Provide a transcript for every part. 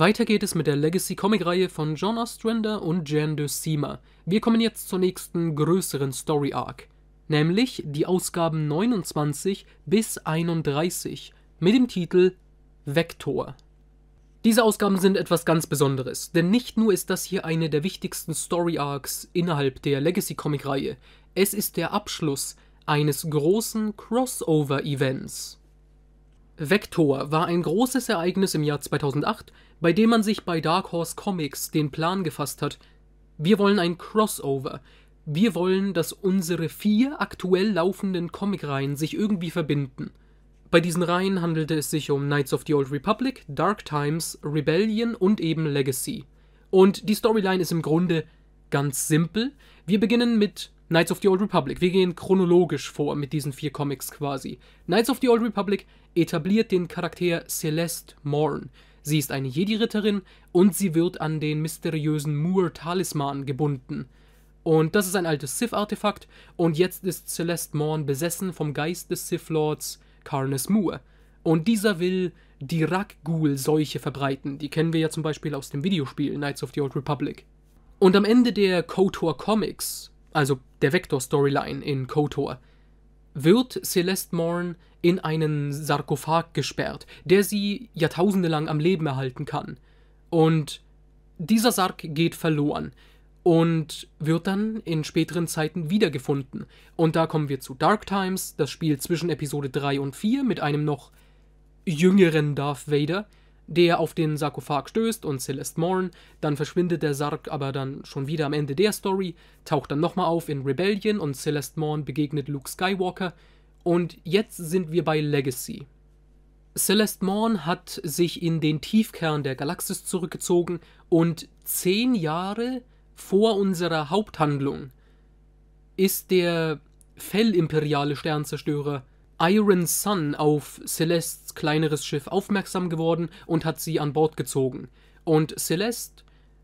Weiter geht es mit der Legacy-Comic-Reihe von John Ostrander und Jan de Sima. Wir kommen jetzt zur nächsten größeren Story-Arc, nämlich die Ausgaben 29 bis 31 mit dem Titel Vektor. Diese Ausgaben sind etwas ganz Besonderes, denn nicht nur ist das hier eine der wichtigsten Story-Arcs innerhalb der Legacy-Comic-Reihe, es ist der Abschluss eines großen Crossover-Events. Vector war ein großes Ereignis im Jahr 2008, bei dem man sich bei Dark Horse Comics den Plan gefasst hat, wir wollen ein Crossover. Wir wollen, dass unsere vier aktuell laufenden Comicreihen sich irgendwie verbinden. Bei diesen Reihen handelte es sich um Knights of the Old Republic, Dark Times, Rebellion und eben Legacy. Und die Storyline ist im Grunde ganz simpel. Wir beginnen mit Knights of the Old Republic. Wir gehen chronologisch vor mit diesen vier Comics quasi. Knights of the Old Republic etabliert den Charakter Celeste Morn. Sie ist eine Jedi-Ritterin und sie wird an den mysteriösen Moor-Talisman gebunden. Und das ist ein altes Sith-Artefakt und jetzt ist Celeste Morn besessen vom Geist des Sith-Lords Carnes Moore. Und dieser will die Rakgul-Seuche verbreiten. Die kennen wir ja zum Beispiel aus dem Videospiel Knights of the Old Republic. Und am Ende der KOTOR Comics also der Vector-Storyline in KOTOR, wird Celeste Morn in einen Sarkophag gesperrt, der sie jahrtausende lang am Leben erhalten kann. Und dieser Sarg geht verloren und wird dann in späteren Zeiten wiedergefunden. Und da kommen wir zu Dark Times, das Spiel zwischen Episode 3 und 4 mit einem noch jüngeren Darth Vader, der auf den Sarkophag stößt und Celeste Morn. Dann verschwindet der Sarg aber dann schon wieder am Ende der Story, taucht dann nochmal auf in Rebellion und Celeste Morn begegnet Luke Skywalker. Und jetzt sind wir bei Legacy. Celeste Morn hat sich in den Tiefkern der Galaxis zurückgezogen und zehn Jahre vor unserer Haupthandlung ist der Fellimperiale Sternzerstörer Iron Sun auf Celestes kleineres Schiff aufmerksam geworden und hat sie an Bord gezogen. Und Celeste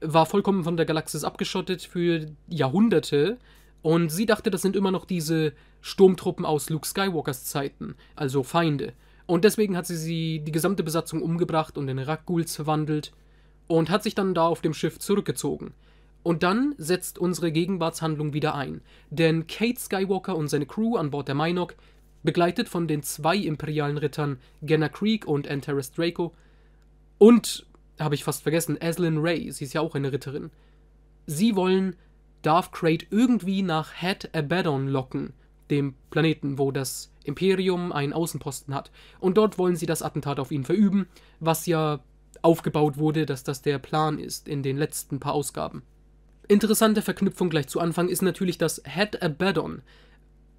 war vollkommen von der Galaxis abgeschottet für Jahrhunderte und sie dachte, das sind immer noch diese Sturmtruppen aus Luke Skywalkers Zeiten, also Feinde. Und deswegen hat sie, sie die gesamte Besatzung umgebracht und in Rakguls verwandelt und hat sich dann da auf dem Schiff zurückgezogen. Und dann setzt unsere Gegenwartshandlung wieder ein, denn Kate Skywalker und seine Crew an Bord der Minok begleitet von den zwei imperialen Rittern Genna Creek und Antares Draco und, habe ich fast vergessen, Aslin Ray, sie ist ja auch eine Ritterin. Sie wollen Darth Crate irgendwie nach Head Abaddon locken, dem Planeten, wo das Imperium einen Außenposten hat. Und dort wollen sie das Attentat auf ihn verüben, was ja aufgebaut wurde, dass das der Plan ist in den letzten paar Ausgaben. Interessante Verknüpfung gleich zu Anfang ist natürlich, dass Head Abaddon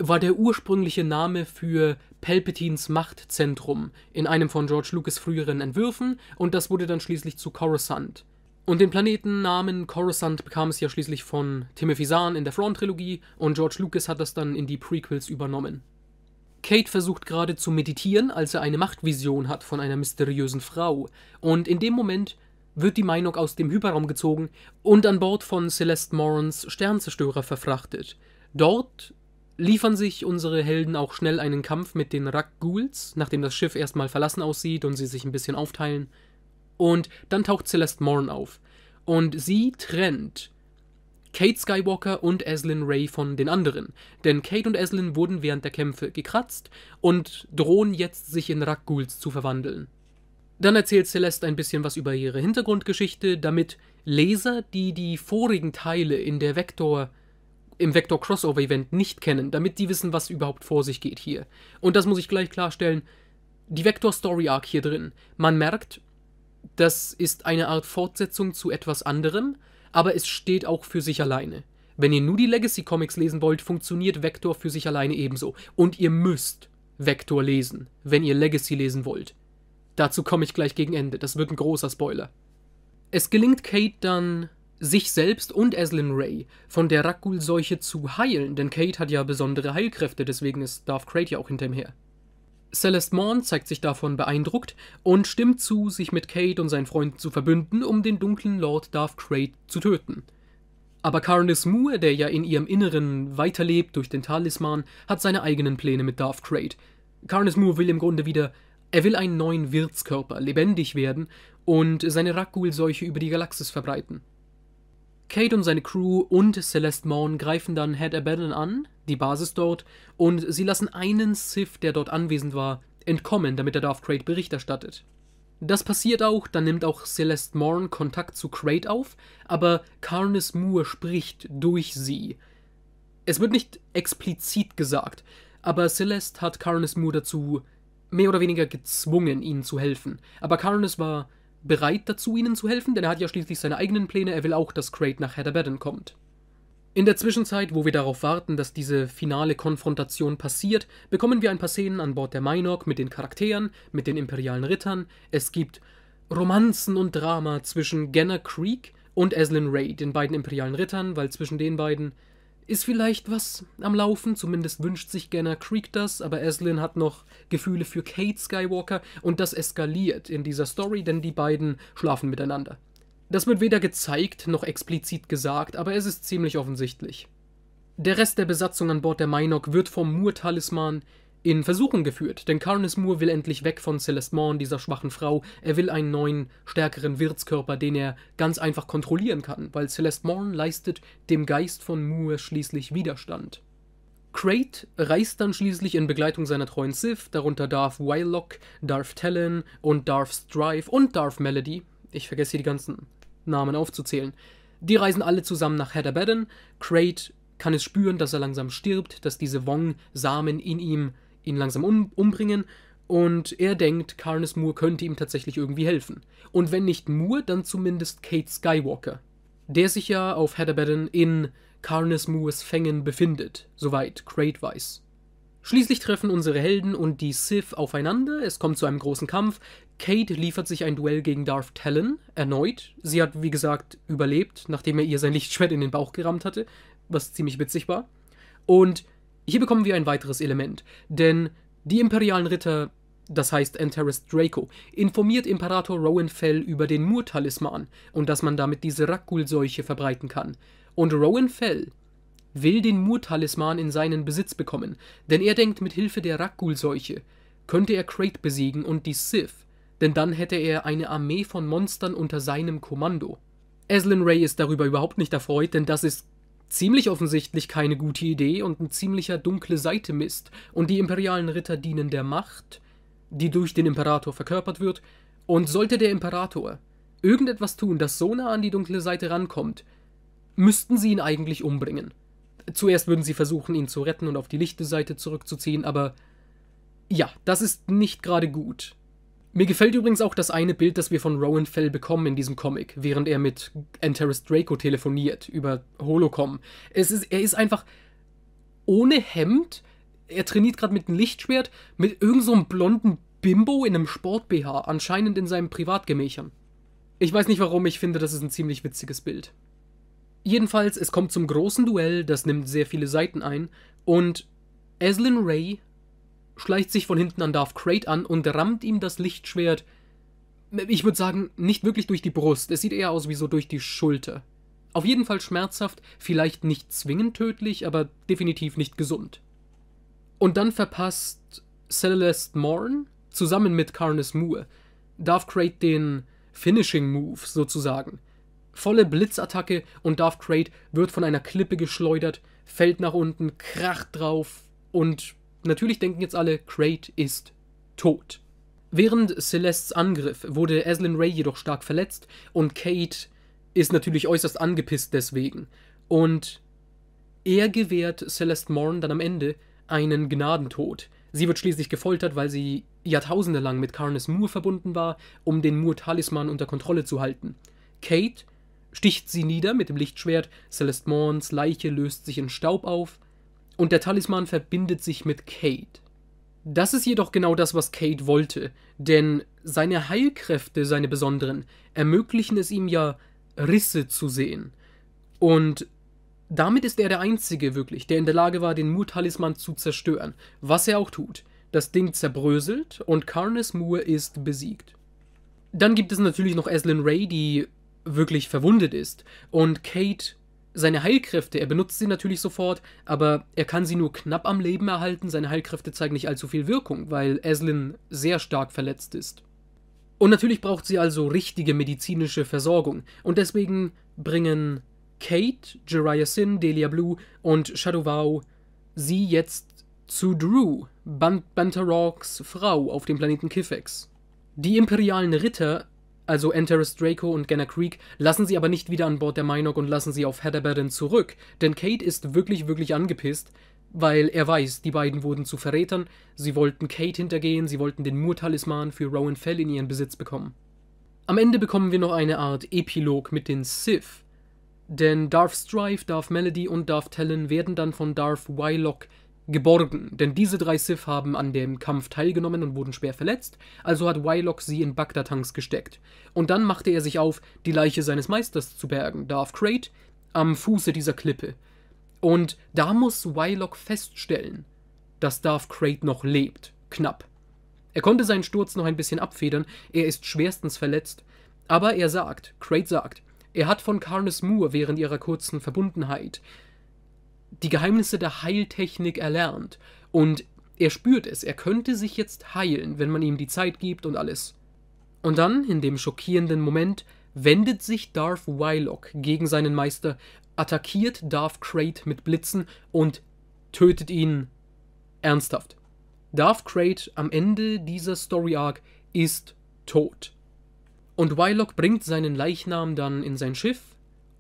war der ursprüngliche Name für Palpatines Machtzentrum in einem von George Lucas früheren Entwürfen und das wurde dann schließlich zu Coruscant. Und den Planetennamen Coruscant bekam es ja schließlich von Timothy Zahn in der Thrawn-Trilogie und George Lucas hat das dann in die Prequels übernommen. Kate versucht gerade zu meditieren, als er eine Machtvision hat von einer mysteriösen Frau und in dem Moment wird die Meinung aus dem Hyperraum gezogen und an Bord von Celeste Morans Sternzerstörer verfrachtet. Dort liefern sich unsere Helden auch schnell einen Kampf mit den Rakghuls, nachdem das Schiff erstmal verlassen aussieht und sie sich ein bisschen aufteilen. Und dann taucht Celeste Morn auf. Und sie trennt Kate Skywalker und Aslin Ray von den anderen. Denn Kate und Aslin wurden während der Kämpfe gekratzt und drohen jetzt, sich in Rakghuls zu verwandeln. Dann erzählt Celeste ein bisschen was über ihre Hintergrundgeschichte, damit Leser, die die vorigen Teile in der Vektor im Vector Crossover Event nicht kennen, damit die wissen, was überhaupt vor sich geht hier. Und das muss ich gleich klarstellen. Die Vector Story Arc hier drin. Man merkt, das ist eine Art Fortsetzung zu etwas anderem, aber es steht auch für sich alleine. Wenn ihr nur die Legacy Comics lesen wollt, funktioniert Vector für sich alleine ebenso. Und ihr müsst Vector lesen, wenn ihr Legacy lesen wollt. Dazu komme ich gleich gegen Ende, das wird ein großer Spoiler. Es gelingt Kate dann, sich selbst und Eslin Ray von der Rakul-Seuche zu heilen, denn Kate hat ja besondere Heilkräfte, deswegen ist Darth Crate ja auch hinter ihm her. Celeste Morn zeigt sich davon beeindruckt und stimmt zu, sich mit Kate und seinen Freunden zu verbünden, um den dunklen Lord Darth Crate zu töten. Aber Carnis Moore, der ja in ihrem Inneren weiterlebt durch den Talisman, hat seine eigenen Pläne mit Darth Crate. Carnis Moore will im Grunde wieder, er will einen neuen Wirtskörper, lebendig werden und seine Rakul-Seuche über die Galaxis verbreiten. Kate und seine Crew und Celeste Morn greifen dann Head Abaddon an, die Basis dort, und sie lassen einen Sith, der dort anwesend war, entkommen, damit er Darth Crate Bericht erstattet. Das passiert auch, dann nimmt auch Celeste Morn Kontakt zu Crate auf, aber Carnes Moore spricht durch sie. Es wird nicht explizit gesagt, aber Celeste hat Carnes Moore dazu mehr oder weniger gezwungen, ihnen zu helfen. Aber Carnes war bereit dazu, ihnen zu helfen, denn er hat ja schließlich seine eigenen Pläne, er will auch, dass Crate nach Hatterbaden kommt. In der Zwischenzeit, wo wir darauf warten, dass diese finale Konfrontation passiert, bekommen wir ein paar Szenen an Bord der Minok mit den Charakteren, mit den imperialen Rittern. Es gibt Romanzen und Drama zwischen Ganner Creek und Eslin Ray, den beiden imperialen Rittern, weil zwischen den beiden ist vielleicht was am Laufen, zumindest wünscht sich Ganner Creek das, aber Eslin hat noch Gefühle für Kate Skywalker und das eskaliert in dieser Story, denn die beiden schlafen miteinander. Das wird weder gezeigt noch explizit gesagt, aber es ist ziemlich offensichtlich. Der Rest der Besatzung an Bord der Minok wird vom Mur-Talisman in Versuchung geführt, denn Carnes Moore will endlich weg von Celeste Morn, dieser schwachen Frau. Er will einen neuen, stärkeren Wirtskörper, den er ganz einfach kontrollieren kann, weil Celeste Morn leistet dem Geist von Moore schließlich Widerstand. Crate reist dann schließlich in Begleitung seiner treuen Sith, darunter Darth Wylock, Darth Talon und Darth Strife und Darth Melody. Ich vergesse hier die ganzen Namen aufzuzählen. Die reisen alle zusammen nach Hedderbaden. Crate kann es spüren, dass er langsam stirbt, dass diese Wong-Samen in ihm ihn langsam um, umbringen und er denkt, Carnes Moore könnte ihm tatsächlich irgendwie helfen. Und wenn nicht Moore, dann zumindest Kate Skywalker, der sich ja auf Hadabaddon in Carnes Moores Fängen befindet, soweit Crate weiß. Schließlich treffen unsere Helden und die Sith aufeinander, es kommt zu einem großen Kampf, Kate liefert sich ein Duell gegen Darth Talon, erneut. Sie hat, wie gesagt, überlebt, nachdem er ihr sein Lichtschwert in den Bauch gerammt hatte, was ziemlich witzig war. Und hier bekommen wir ein weiteres Element, denn die imperialen Ritter, das heißt Antares Draco, informiert Imperator Rowan Fell über den Murtalisman und dass man damit diese Rakgul-Seuche verbreiten kann. Und Rowan Fell will den Murtalisman in seinen Besitz bekommen, denn er denkt, mit Hilfe der Rakgul-Seuche könnte er Crate besiegen und die Sith, denn dann hätte er eine Armee von Monstern unter seinem Kommando. Aslan Ray ist darüber überhaupt nicht erfreut, denn das ist ziemlich offensichtlich keine gute Idee und ein ziemlicher dunkle Seite Mist und die imperialen Ritter dienen der Macht, die durch den Imperator verkörpert wird, und sollte der Imperator irgendetwas tun, das so nah an die dunkle Seite rankommt, müssten sie ihn eigentlich umbringen. Zuerst würden sie versuchen, ihn zu retten und auf die lichte Seite zurückzuziehen, aber ja, das ist nicht gerade gut. Mir gefällt übrigens auch das eine Bild, das wir von Rowan Fell bekommen in diesem Comic, während er mit Antares Draco telefoniert über Holocom. Es ist, er ist einfach ohne Hemd, er trainiert gerade mit einem Lichtschwert, mit irgendeinem so blonden Bimbo in einem Sport-BH, anscheinend in seinem Privatgemächern. Ich weiß nicht warum, ich finde, das ist ein ziemlich witziges Bild. Jedenfalls, es kommt zum großen Duell, das nimmt sehr viele Seiten ein, und Eslin Ray schleicht sich von hinten an Darth Crate an und rammt ihm das Lichtschwert, ich würde sagen, nicht wirklich durch die Brust, es sieht eher aus wie so durch die Schulter. Auf jeden Fall schmerzhaft, vielleicht nicht zwingend tödlich, aber definitiv nicht gesund. Und dann verpasst Celeste Morn zusammen mit Carnes Moore Darth Crate den Finishing Move sozusagen. Volle Blitzattacke und Darth Crate wird von einer Klippe geschleudert, fällt nach unten, kracht drauf und Natürlich denken jetzt alle, Crate ist tot. Während Celestes Angriff wurde Aslan Ray jedoch stark verletzt und Kate ist natürlich äußerst angepisst deswegen. Und er gewährt Celeste Morn dann am Ende einen Gnadentod. Sie wird schließlich gefoltert, weil sie Jahrtausende lang mit Carnes Moore verbunden war, um den moore talisman unter Kontrolle zu halten. Kate sticht sie nieder mit dem Lichtschwert, Celeste Morns Leiche löst sich in Staub auf und der Talisman verbindet sich mit Kate. Das ist jedoch genau das, was Kate wollte, denn seine Heilkräfte, seine besonderen, ermöglichen es ihm ja, Risse zu sehen. Und damit ist er der Einzige wirklich, der in der Lage war, den Moor-Talisman zu zerstören, was er auch tut. Das Ding zerbröselt und Carnes Moore ist besiegt. Dann gibt es natürlich noch Eslin Ray, die wirklich verwundet ist, und Kate seine Heilkräfte, er benutzt sie natürlich sofort, aber er kann sie nur knapp am Leben erhalten. Seine Heilkräfte zeigen nicht allzu viel Wirkung, weil Eslin sehr stark verletzt ist. Und natürlich braucht sie also richtige medizinische Versorgung. Und deswegen bringen Kate, Jiraiya Sin, Delia Blue und Shadow Vow sie jetzt zu Drew, Bantarawks Frau auf dem Planeten Kifex. Die imperialen Ritter also Enteris Draco und Ganna Creek, lassen sie aber nicht wieder an Bord der Minok und lassen sie auf Heatherbaden zurück, denn Kate ist wirklich, wirklich angepisst, weil er weiß, die beiden wurden zu Verrätern, sie wollten Kate hintergehen, sie wollten den Murtalisman für Rowan Fell in ihren Besitz bekommen. Am Ende bekommen wir noch eine Art Epilog mit den Sith, denn Darth Strife, Darth Melody und Darth Talon werden dann von Darth Wylock geborgen, denn diese drei Sith haben an dem Kampf teilgenommen und wurden schwer verletzt, also hat Wylock sie in Bagdad-Tanks gesteckt. Und dann machte er sich auf, die Leiche seines Meisters zu bergen, Darth Crate, am Fuße dieser Klippe. Und da muss Wylock feststellen, dass Darth Crate noch lebt, knapp. Er konnte seinen Sturz noch ein bisschen abfedern, er ist schwerstens verletzt, aber er sagt, Crate sagt, er hat von Carnes Moore während ihrer kurzen Verbundenheit die Geheimnisse der Heiltechnik erlernt. Und er spürt es, er könnte sich jetzt heilen, wenn man ihm die Zeit gibt und alles. Und dann, in dem schockierenden Moment, wendet sich Darth Wylock gegen seinen Meister, attackiert Darth Krayt mit Blitzen und tötet ihn ernsthaft. Darth Krayt am Ende dieser Story Arc ist tot. Und Wylock bringt seinen Leichnam dann in sein Schiff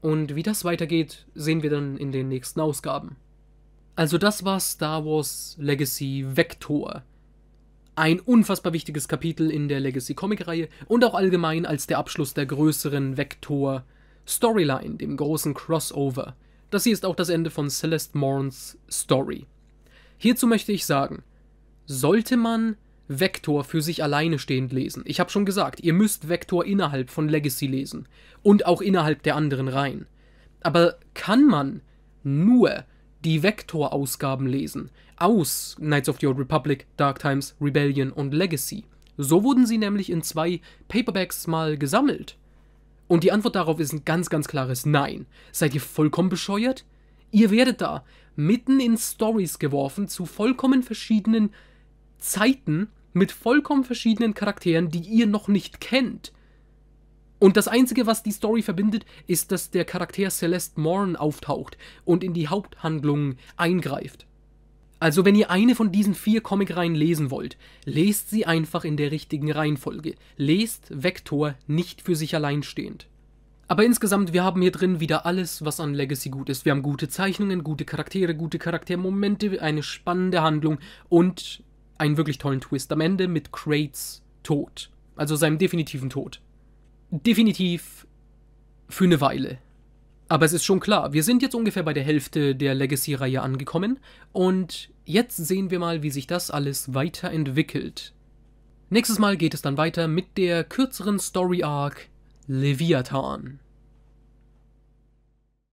und wie das weitergeht, sehen wir dann in den nächsten Ausgaben. Also das war Star Wars Legacy Vector. Ein unfassbar wichtiges Kapitel in der Legacy Comic-Reihe und auch allgemein als der Abschluss der größeren Vector Storyline, dem großen Crossover. Das hier ist auch das Ende von Celeste Morns Story. Hierzu möchte ich sagen, sollte man Vektor für sich alleine stehend lesen. Ich habe schon gesagt, ihr müsst Vektor innerhalb von Legacy lesen und auch innerhalb der anderen Reihen. Aber kann man nur die Vektor-Ausgaben lesen aus Knights of the Old Republic, Dark Times, Rebellion und Legacy? So wurden sie nämlich in zwei Paperbacks mal gesammelt. Und die Antwort darauf ist ein ganz, ganz klares Nein. Seid ihr vollkommen bescheuert? Ihr werdet da mitten in Stories geworfen zu vollkommen verschiedenen Zeiten mit vollkommen verschiedenen Charakteren, die ihr noch nicht kennt. Und das Einzige, was die Story verbindet, ist, dass der Charakter Celeste Morn auftaucht und in die Haupthandlung eingreift. Also wenn ihr eine von diesen vier Comicreihen lesen wollt, lest sie einfach in der richtigen Reihenfolge. Lest Vector nicht für sich alleinstehend. Aber insgesamt, wir haben hier drin wieder alles, was an Legacy gut ist. Wir haben gute Zeichnungen, gute Charaktere, gute Charaktermomente, eine spannende Handlung und einen wirklich tollen Twist am Ende mit Crates Tod. Also seinem definitiven Tod. Definitiv für eine Weile. Aber es ist schon klar, wir sind jetzt ungefähr bei der Hälfte der Legacy-Reihe angekommen und jetzt sehen wir mal, wie sich das alles weiterentwickelt. Nächstes Mal geht es dann weiter mit der kürzeren Story-Arc Leviathan.